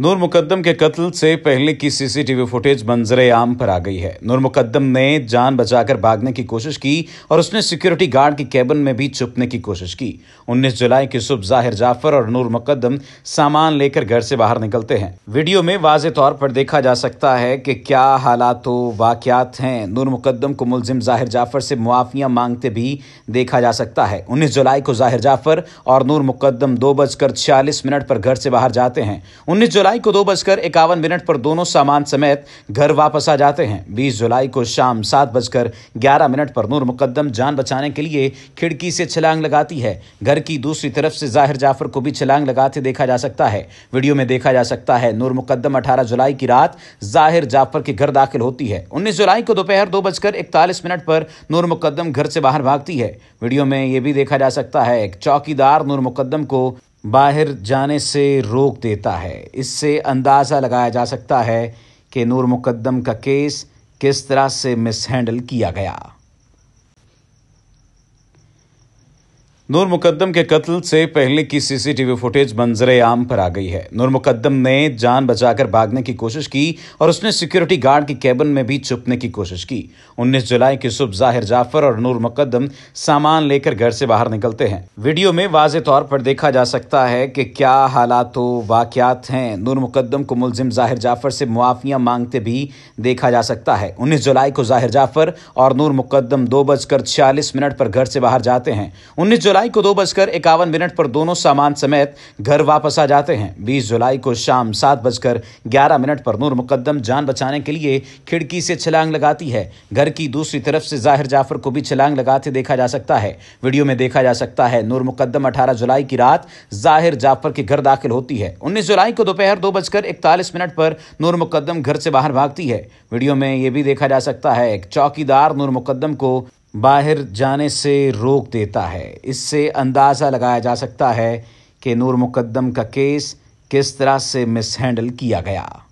नूर मुकदम के कत्ल से पहले की सीसीटीवी फुटेज मंजरे आम पर आ गई है नूर मुकदम ने जान बचाकर भागने की कोशिश की और उसने सिक्योरिटी गार्ड के कैबिन में भी छुपने की कोशिश की 19 जुलाई की सुबह जाहिर जाफर और नूर मुकदम सामान लेकर घर से बाहर निकलते हैं वीडियो में वाज तौर पर देखा जा सकता है कि क्या हालात तो हैं नूर मुकदम को मुलजिम जाहिर जाफर से मुआफिया मांगते भी देखा जा सकता है उन्नीस जुलाई को जाहिर जाफर और नूर मुकदम दो बजकर छियालीस मिनट पर घर से बाहर जाते हैं उन्नीस जुलाई जुलाई को दो बजकर इक्यावन मिनट पर दोनों सामान समेत घर वापस आ जाते हैं बीस जुलाई को शाम सात बजकर ग्यारह मिनट पर नूर मुकदम जान बचाने के लिए खिड़की से छलांग लगाती है घर की दूसरी तरफ से जाहिर जाफर को भी छलांग लगाते देखा जा सकता है वीडियो में देखा जा सकता है नूर मुकदम अठारह जुलाई की रात जाहिर जाफर के घर दाखिल होती है उन्नीस जुलाई को दोपहर दो बजकर इकतालीस मिनट पर नूर मुकदम घर से बाहर भागती है वीडियो में यह भी देखा जा सकता है चौकीदार नूर मुकदम को बाहर जाने से रोक देता है इससे अंदाज़ा लगाया जा सकता है कि नूर मुकदम का केस किस तरह से मिसहैंडल किया गया नूर मुकदम के कत्ल से पहले की सीसीटीवी फुटेज मंजरे आम पर आ गई है नूर मुकदम ने जान बचाकर भागने की कोशिश की और उसने सिक्योरिटी गार्ड के कैबिन में भी छुपने की कोशिश की 19 जुलाई की सुबह जाहिर जाफर और नूर मुकदम सामान लेकर घर से बाहर निकलते हैं वीडियो में वाज तौर पर देखा जा सकता है कि क्या हालात तो हैं नूर मुकदम को मुलजिम जाहिर जाफर से मुआफिया मांगते भी देखा जा सकता है उन्नीस जुलाई को जाहिर जाफर और नूर मुकदम दो बजकर छियालीस मिनट पर घर से बाहर जाते हैं उन्नीस जुलाई जुलाई को दो बजकर इक्यावन मिनट पर दोनों सामान समेत घर वापस आ जाते हैं बीस जुलाई को शाम सात बजकर ग्यारह मिनट पर नूर मुकदम जान बचाने के लिए खिड़की से छलांग लगाती है घर की दूसरी तरफ से जाहिर जाफर को भी छलांग लगाते देखा जा सकता है वीडियो में देखा जा सकता है नूर मुकदम अठारह जुलाई की रात जाहिर जाफर के घर दाखिल होती है उन्नीस जुलाई को दोपहर दो बजकर इकतालीस मिनट पर नूर मुकदम घर से बाहर भागती है वीडियो में यह भी देखा जा सकता है चौकीदार नूर मुकदम को बाहर जाने से रोक देता है इससे अंदाज़ा लगाया जा सकता है कि नूर मुकदम का केस किस तरह से मिसहैंडल किया गया